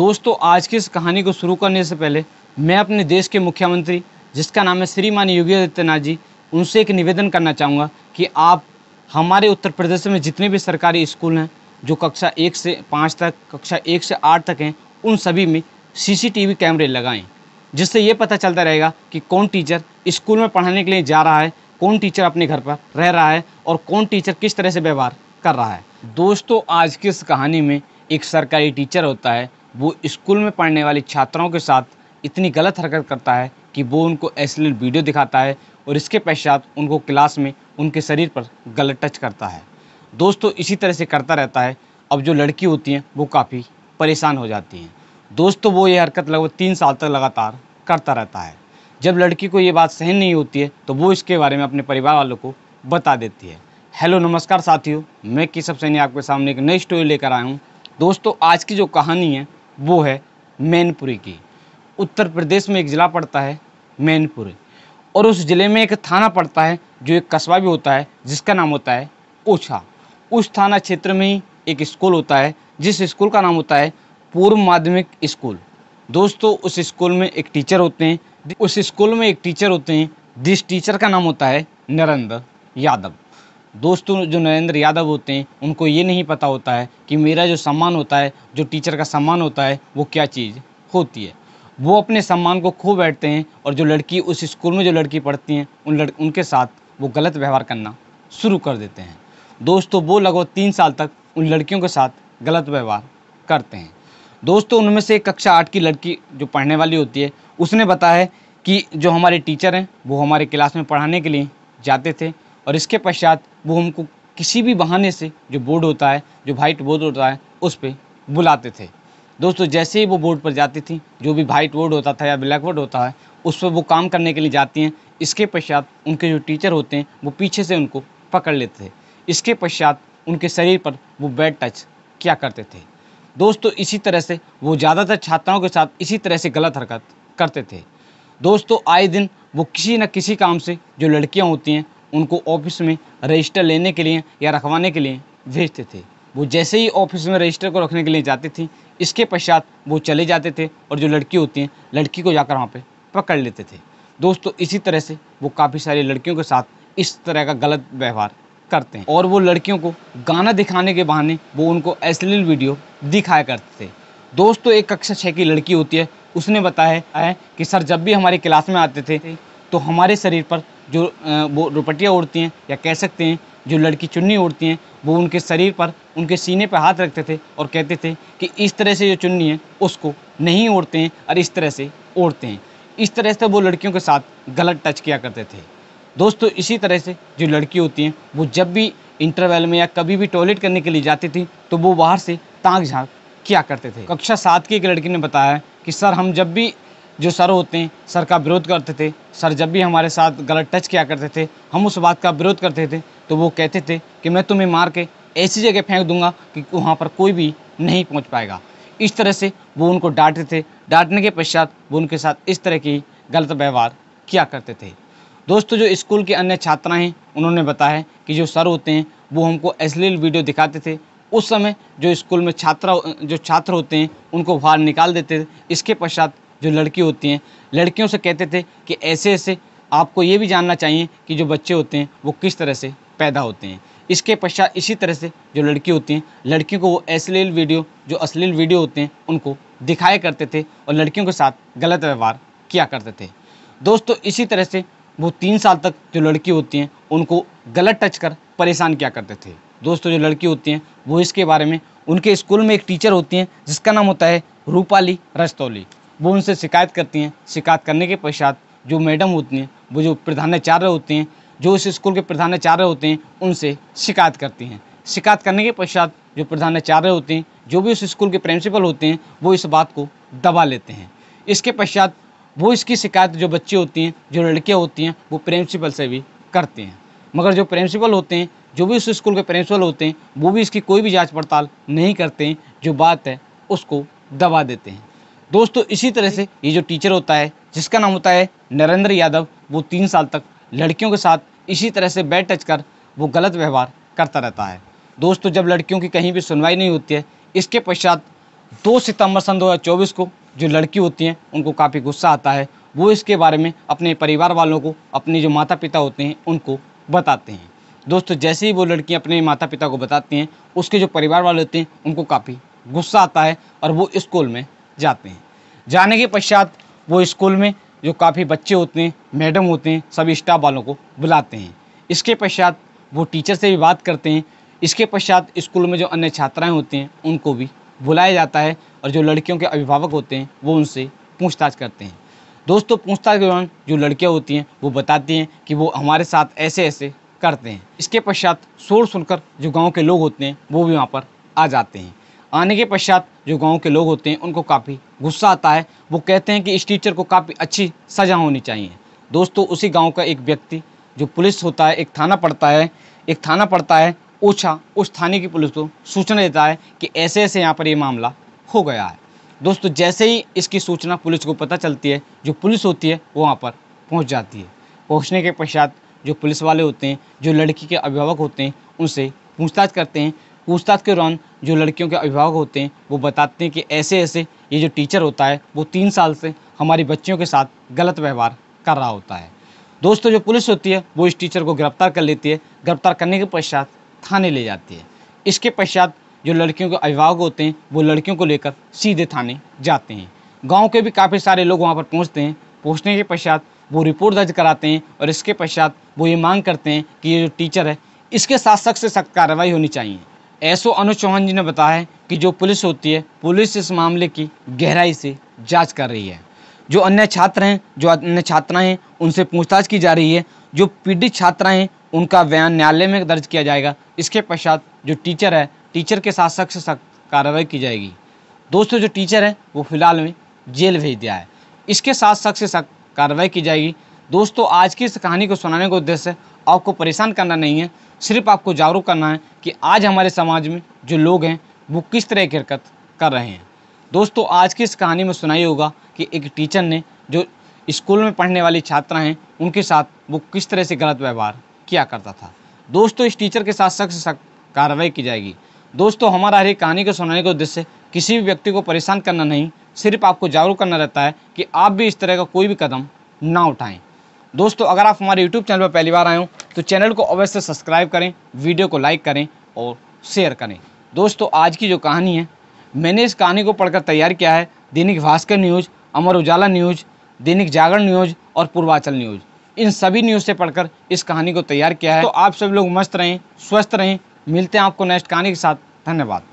दोस्तों आज की इस कहानी को शुरू करने से पहले मैं अपने देश के मुख्यमंत्री जिसका नाम है श्रीमान योगी आदित्यनाथ जी उनसे एक निवेदन करना चाहूँगा कि आप हमारे उत्तर प्रदेश में जितने भी सरकारी स्कूल हैं जो कक्षा एक से पाँच तक कक्षा एक से आठ तक हैं उन सभी में सीसीटीवी कैमरे लगाएं जिससे ये पता चलता रहेगा कि कौन टीचर स्कूल में पढ़ाने के लिए जा रहा है कौन टीचर अपने घर पर रह रहा है और कौन टीचर किस तरह से व्यवहार कर रहा है दोस्तों आज की इस कहानी में एक सरकारी टीचर होता है वो स्कूल में पढ़ने वाली छात्राओं के साथ इतनी गलत हरकत करता है कि वो उनको एसलीट वीडियो दिखाता है और इसके पश्चात उनको क्लास में उनके शरीर पर गलत टच करता है दोस्तों इसी तरह से करता रहता है अब जो लड़की होती हैं वो काफ़ी परेशान हो जाती हैं दोस्तों वो ये हरकत लगभग तीन साल तक लगातार करता रहता है जब लड़की को ये बात सहन नहीं होती है तो वो इसके बारे में अपने परिवार वालों को बता देती है हेलो नमस्कार साथियों मैं केशव सैनी आपके सामने एक नई स्टोरी लेकर आया हूँ दोस्तों आज की जो कहानी है वो है मैनपुरी की उत्तर प्रदेश में एक ज़िला पड़ता है मैनपुरी और उस ज़िले में एक थाना पड़ता है जो एक कस्बा भी होता है जिसका नाम होता है ओछा उस थाना क्षेत्र में ही एक स्कूल होता है जिस स्कूल का नाम होता है पूर्व माध्यमिक स्कूल दोस्तों उस स्कूल में एक टीचर होते हैं उस स्कूल में एक टीचर होते हैं जिस टीचर का नाम होता है नरेंद्र यादव दोस्तों जो नरेंद्र यादव होते हैं उनको ये नहीं पता होता है कि मेरा जो सम्मान होता है जो टीचर का सम्मान होता है वो क्या चीज़ होती है वो अपने सम्मान को खो बैठते हैं और जो लड़की उस स्कूल में जो लड़की पढ़ती हैं उन लड़ उनके साथ वो गलत व्यवहार करना शुरू कर देते हैं दोस्तों वो लगभग तीन साल तक उन लड़कियों के साथ गलत व्यवहार करते हैं दोस्तों उनमें से कक्षा आठ की लड़की जो पढ़ने वाली होती है उसने बताया कि जो हमारे टीचर हैं वो हमारे क्लास में पढ़ाने के लिए जाते थे और इसके पश्चात वो हमको किसी भी बहाने से जो बोर्ड होता है जो वाइट बोर्ड होता है उस पर बुलाते थे दोस्तों जैसे ही वो बोर्ड पर जाती थी जो भी वाइट बोर्ड होता था या ब्लैक बोर्ड होता है उस पर वो काम करने के लिए जाती हैं इसके पश्चात उनके जो टीचर होते हैं वो पीछे से उनको पकड़ लेते थे इसके पश्चात उनके शरीर पर वो बैड टच किया करते थे दोस्तों इसी तरह से वो ज़्यादातर छात्राओं के साथ इसी तरह से गलत हरकत करते थे दोस्तों आए दिन वो किसी न किसी काम से जो लड़कियां होती हैं उनको ऑफिस में रजिस्टर लेने के लिए या रखवाने के लिए भेजते थे वो जैसे ही ऑफिस में रजिस्टर को रखने के लिए जाती थी इसके पश्चात वो चले जाते थे और जो लड़की होती हैं लड़की को जाकर वहाँ पर पकड़ लेते थे दोस्तों इसी तरह से वो काफ़ी सारी लड़कियों के साथ इस तरह का गलत व्यवहार करते हैं और वो लड़कियों को गाना दिखाने के बहाने वो उनको अश्लील वीडियो दिखाया करते थे दोस्तों एक कक्षा छः की लड़की होती है उसने बताया है कि सर जब भी हमारी क्लास में आते थे तो हमारे शरीर पर जो वो रुपटियाँ ओढ़ती हैं या कह सकते हैं जो लड़की चुन्नी ओढ़ती हैं वो उनके शरीर पर उनके सीने पर हाथ रखते थे और कहते थे कि इस तरह से जो चुन्नी है उसको नहीं ओढ़ते हैं और इस तरह से ओढ़ते हैं इस तरह से वो लड़कियों के साथ गलत टच किया करते थे दोस्तों इसी तरह से जो लड़की होती हैं वो जब भी इंटरवल में या कभी भी टॉयलेट करने के लिए जाती थी तो वो बाहर से ताक झाँक किया करते थे कक्षा सात की एक लड़की ने बताया कि सर हम जब भी जो सर होते हैं सर का विरोध करते थे सर जब भी हमारे साथ गलत टच किया करते थे हम उस बात का विरोध करते थे तो वो कहते थे कि मैं तुम्हें मार के ऐसी जगह फेंक दूंगा कि वहाँ पर कोई भी नहीं पहुँच पाएगा इस तरह से वो उनको डांटते थे डांटने के पश्चात वो उनके साथ इस तरह की गलत व्यवहार किया करते थे दोस्तों जो स्कूल के अन्य छात्राएँ हैं उन्होंने बताया कि जो सर होते हैं वो हमको अश्लील वीडियो दिखाते थे उस समय जो स्कूल में छात्रा जो छात्र होते हैं उनको बाहर निकाल देते थे इसके पश्चात जो लड़की होती हैं लड़कियों से कहते थे कि ऐसे ऐसे आपको ये भी जानना चाहिए कि जो बच्चे होते हैं वो किस तरह से पैदा होते हैं इसके पश्चात इसी तरह से जो लड़की होती हैं लड़कियों को वो अश्लील वीडियो जो अश्लील वीडियो होते हैं उनको दिखाया करते थे और लड़कियों के साथ गलत व्यवहार किया करते थे दोस्तों इसी तरह से वो तीन साल तक जो लड़की होती हैं उनको गलत टच कर परेशान किया करते थे दोस्तों जो लड़की होती हैं वो इसके बारे में उनके स्कूल में एक टीचर होती हैं जिसका नाम होता है रूपाली रस्तौली वो उनसे शिकायत करती हैं शिकायत करने के पश्चात जो मैडम होती हैं वो जो प्रधानाचार्य होते हैं जो इस स्कूल के प्रधानाचार्य होते हैं उनसे शिकायत करती हैं शिकायत करने के पश्चात जो प्रधानाचार्य होते हैं जो भी उस स्कूल के प्रिंसिपल होते हैं वो इस बात को दबा लेते हैं इसके पश्चात वो इसकी शिकायत जो बच्चे होती हैं जो लड़कियाँ होती हैं वो प्रिंसिपल से भी करते हैं मगर जो प्रिंसिपल होते हैं जो भी उस स्कूल के प्रिंसिपल होते हैं वो भी इसकी कोई भी जांच पड़ताल नहीं करते हैं जो बात है उसको दबा देते हैं दोस्तों इसी तरह से ये जो टीचर होता है जिसका नाम होता है नरेंद्र यादव वो तीन साल तक लड़कियों के साथ इसी तरह से बैट टच कर वो गलत व्यवहार करता रहता है दोस्तों जब लड़कियों की कहीं भी सुनवाई नहीं होती है इसके पश्चात दो सितंबर सन दो को जो लड़की होती हैं उनको काफ़ी गुस्सा आता है वो इसके बारे में अपने परिवार वालों को अपने जो माता पिता होते हैं उनको बताते हैं दोस्तों जैसे ही वो लड़की अपने माता पिता को बताती हैं उसके जो परिवार वाले होते हैं उनको काफ़ी गुस्सा आता है और वो स्कूल में जाते हैं जाने के पश्चात वो स्कूल में जो काफ़ी बच्चे होते हैं मैडम होते हैं सभी स्टाफ वालों को बुलाते हैं इसके पश्चात वो टीचर से भी बात करते हैं इसके पश्चात स्कूल में जो अन्य छात्राएं होती हैं उनको भी बुलाया जाता है और जो लड़कियों के अभिभावक होते हैं वो उनसे पूछताछ करते हैं दोस्तों पूछताछ के दौरान जो लड़कियाँ होती हैं वो बताती हैं कि वो हमारे साथ ऐसे ऐसे करते हैं इसके पश्चात शोर सुनकर जो गाँव के लोग होते हैं वो भी वहाँ पर आ जाते हैं आने के पश्चात जो गांव के लोग होते हैं उनको काफ़ी गुस्सा आता है वो कहते हैं कि इस टीचर को काफ़ी अच्छी सज़ा होनी चाहिए दोस्तों उसी गांव का एक व्यक्ति जो पुलिस होता है एक थाना पड़ता है एक थाना पड़ता है ओछा उस थाने की पुलिस को सूचना देता है कि ऐसे ऐसे यहाँ पर ये मामला हो गया है दोस्तों जैसे ही इसकी सूचना पुलिस को पता चलती है जो पुलिस होती है वो वहाँ पर पहुँच जाती है पहुँचने के पश्चात जो पुलिस वाले होते हैं जो लड़की के अभिभावक होते हैं उनसे पूछताछ करते हैं पूछताछ के दौरान जो लड़कियों के अभिभावक होते हैं वो बताते हैं कि ऐसे ऐसे ये जो टीचर होता है वो तीन साल से हमारी बच्चियों के साथ गलत व्यवहार कर रहा होता है दोस्तों जो पुलिस होती है वो इस टीचर को गिरफ्तार कर लेती है गिरफ्तार करने के पश्चात थाने ले जाती है इसके पश्चात जो लड़कियों के अभिभावक होते हैं वो लड़कियों को लेकर सीधे थाने जाते हैं गाँव के भी काफ़ी सारे लोग वहाँ पर पहुँचते हैं पहुँचने के पश्चात वो रिपोर्ट दर्ज कराते हैं और इसके पश्चात वो ये मांग करते हैं कि ये जो टीचर है इसके साथ सख्त से सख्त कार्रवाई होनी चाहिए एसओ अनुज चौहान जी ने बताया कि जो पुलिस होती है पुलिस इस मामले की गहराई से जांच कर रही है जो अन्य छात्र हैं जो अन्य छात्राएं हैं उनसे पूछताछ की जा रही है जो पीड़ित छात्राएं हैं उनका बयान न्यायालय में दर्ज किया जाएगा इसके पश्चात जो टीचर है टीचर के साथ सख्त सख्त कार्रवाई की जाएगी दोस्तों जो टीचर है वो फिलहाल में जेल भेज दिया है इसके साथ सख्त से सख्त कार्रवाई की जाएगी दोस्तों आज की इस कहानी को सुनाने का उद्देश्य आपको परेशान करना नहीं है सिर्फ आपको जागरूक करना है कि आज हमारे समाज में जो लोग हैं वो किस तरह की हरकत कर रहे हैं दोस्तों आज की इस कहानी में सुनाई होगा कि एक टीचर ने जो स्कूल में पढ़ने वाली छात्रा हैं उनके साथ वो किस तरह से गलत व्यवहार किया करता था दोस्तों इस टीचर के साथ सख्त सख्त कार्रवाई की जाएगी दोस्तों हमारा हर एक कहानी को सुनाने का उद्देश्य किसी भी व्यक्ति को परेशान करना नहीं सिर्फ आपको जागरूक करना रहता है कि आप भी इस तरह का कोई भी कदम ना उठाएं दोस्तों अगर आप हमारे यूट्यूब चैनल पर पहली बार आए हो तो चैनल को अवश्य सब्सक्राइब करें वीडियो को लाइक करें और शेयर करें दोस्तों आज की जो कहानी है मैंने इस कहानी को पढ़कर तैयार किया है Dainik Bhaskar news Amar Ujala news Dainik Jagran news और पूर्वांचल न्यूज़ इन सभी न्यूज़ से पढ़कर इस कहानी को तैयार किया है तो आप सब लोग मस्त रहें स्वस्थ रहें मिलते हैं आपको नेक्स्ट कहानी के साथ धन्यवाद